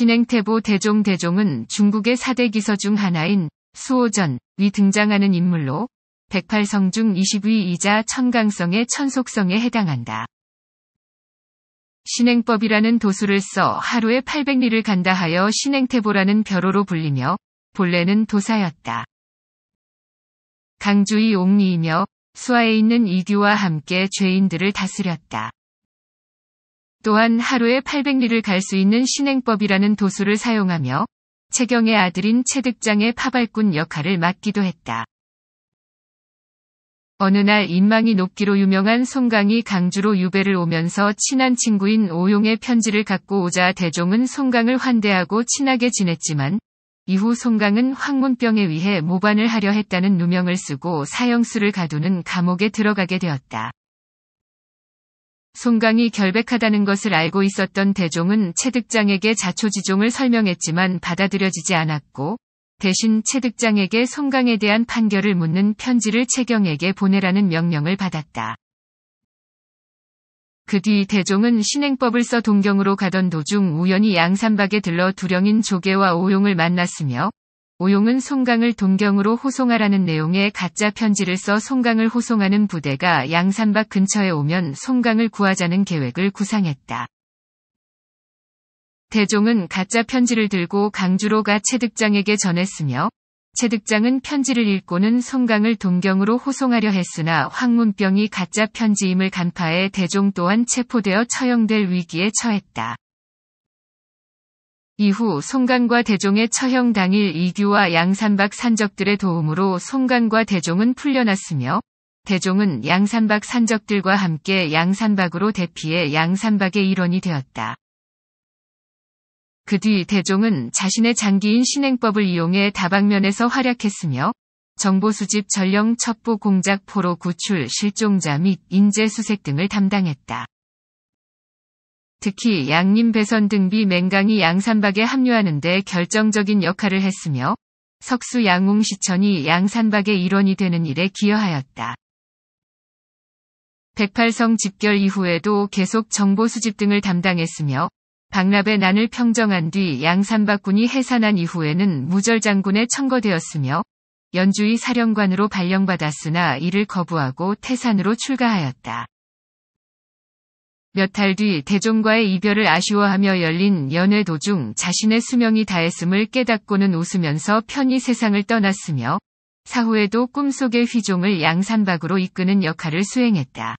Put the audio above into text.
신행태보 대종대종은 중국의 4대 기서 중 하나인 수호전이 등장하는 인물로 108성 중 20위이자 천강성의 천속성에 해당한다. 신행법이라는 도수를 써 하루에 800리를 간다 하여 신행태보라는 벼로로 불리며 본래는 도사였다. 강주의 옹리이며 수하에 있는 이규와 함께 죄인들을 다스렸다. 또한 하루에 800리를 갈 수 있는 신행법이라는 도수를 사용하며 채경의 아들인 채득장의 파발꾼 역할을 맡기도 했다. 어느 날 인망이 높기로 유명한 송강이 강주로 유배를 오면서 친한 친구인 오용의 편지를 갖고 오자 대종은 송강을 환대하고 친하게 지냈지만 이후 송강은 황문병에 의해 모반을 하려 했다는 누명을 쓰고 사형수를 가두는 감옥에 들어가게 되었다. 송강이 결백하다는 것을 알고 있었던 대종은 채득장에게 자초지종을 설명했지만 받아들여지지 않았고 대신 채득장에게 송강에 대한 판결을 묻는 편지를 채경에게 보내라는 명령을 받았다. 그 뒤 대종은 신행법을 써 동경으로 가던 도중 우연히 양산박에 들러 두령인 조계와 오용을 만났으며 오용은 송강을 동경으로 호송하라는 내용의 가짜 편지를 써 송강을 호송하는 부대가 양산박 근처에 오면 송강을 구하자는 계획을 구상했다. 대종은 가짜 편지를 들고 강주로가 채득장에게 전했으며 채득장은 편지를 읽고는 송강을 동경으로 호송하려 했으나 황문병이 가짜 편지임을 간파해 대종 또한 체포되어 처형될 위기에 처했다. 이후 송강과 대종의 처형 당일 이규와 양산박 산적들의 도움으로 송강과 대종은 풀려났으며 대종은 양산박 산적들과 함께 양산박으로 대피해 양산박의 일원이 되었다. 그 뒤 대종은 자신의 장기인 신행법을 이용해 다방면에서 활약했으며 정보 수집 전령 첩보 공작 포로 구출 실종자 및 인재 수색 등을 담당했다. 특히 양림 배선 등비 맹강이 양산박에 합류하는 데 결정적인 역할을 했으며 석수 양웅 시천이 양산박의 일원이 되는 일에 기여하였다. 백팔성 집결 이후에도 계속 정보 수집 등을 담당했으며 박납의 난을 평정한 뒤 양산박군이 해산한 이후에는 무절장군에 청거되었으며 연주의 사령관으로 발령받았으나 이를 거부하고 태산으로 출가하였다. 몇달뒤 대종과의 이별을 아쉬워하며 열린 연회 도중 자신의 수명이 다했음을 깨닫고는 웃으면서 편히 세상을 떠났으며 사후에도 꿈속의 휘종을 양산박으로 이끄는 역할을 수행했다.